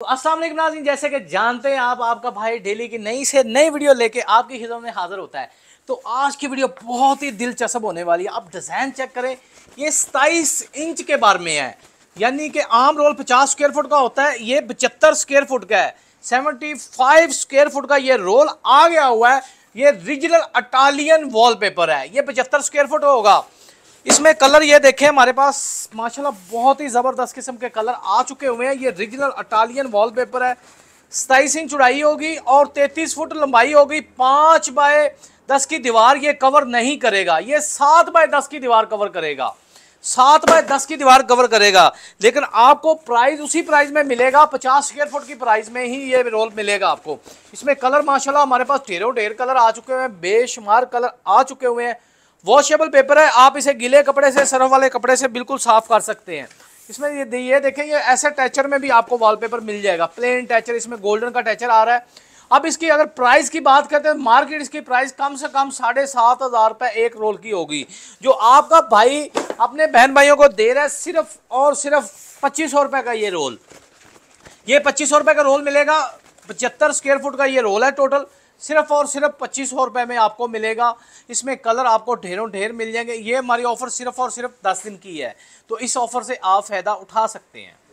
तो असल वालेकुम जैसे कि जानते हैं आप आपका भाई डेली की नई से नई वीडियो लेके आपकी हिजों में हाजिर होता है तो आज की वीडियो बहुत ही दिलचस्प होने वाली है आप डिज़ाइन चेक करें ये सताईस इंच के बारे में है यानी कि आम रोल पचास स्क्वेयर फुट का होता है ये पचहत्तर स्क्वेयर फुट का है सेवेंटी फाइव स्क्वेयर फुट का ये रोल आ गया हुआ है ये रिजनल अटालियन वॉल है ये पचहत्तर स्क्वेयर फुट होगा इसमें कलर ये देखें हमारे पास माशाल्लाह बहुत ही ज़बरदस्त किस्म के कलर आ चुके हुए हैं ये रिजिनल अटालियन वॉलपेपर है सताईस इंच चुड़ाई होगी और तैतीस फुट लंबाई होगी पाँच बाय दस की दीवार ये कवर नहीं करेगा ये सात बाय दस की दीवार कवर करेगा सात बाय दस की दीवार कवर करेगा लेकिन आपको प्राइस उसी प्राइस में मिलेगा पचास स्क्वेयर फुट की प्राइस में ही ये रोल मिलेगा आपको इसमें कलर माशाल्लाह हमारे पास ढेरों ढेर कलर आ चुके हुए हैं बेशुमार कलर आ चुके हुए हैं वॉशेबल पेपर है आप इसे गीले कपड़े से सरफ वाले कपड़े से बिल्कुल साफ कर सकते हैं इसमें ये ये देखें ये ऐसे टैचर में भी आपको वॉलपेपर मिल जाएगा प्लेन टैचर इसमें गोल्डन का टैचर आ रहा है अब इसकी अगर प्राइस की बात करते हैं मार्केट इसकी प्राइस कम से कम साढ़े सात हज़ार रुपये एक रोल की होगी जो आपका भाई अपने बहन भाइयों को दे रहा है सिर्फ और सिर्फ पच्चीस सौ रुपये का ये रोल ये पच्चीस सौ रुपये का रोल मिलेगा पचहत्तर स्क्वेयर फुट का ये रोल है टोटल सिर्फ और सिर्फ पच्चीस सौ रुपये में आपको मिलेगा इसमें कलर आपको ढेरों ढेर मिल जाएंगे ये हमारी ऑफ़र सिर्फ और सिर्फ दस दिन की है तो इस ऑफ़र से आप फ़ायदा उठा सकते हैं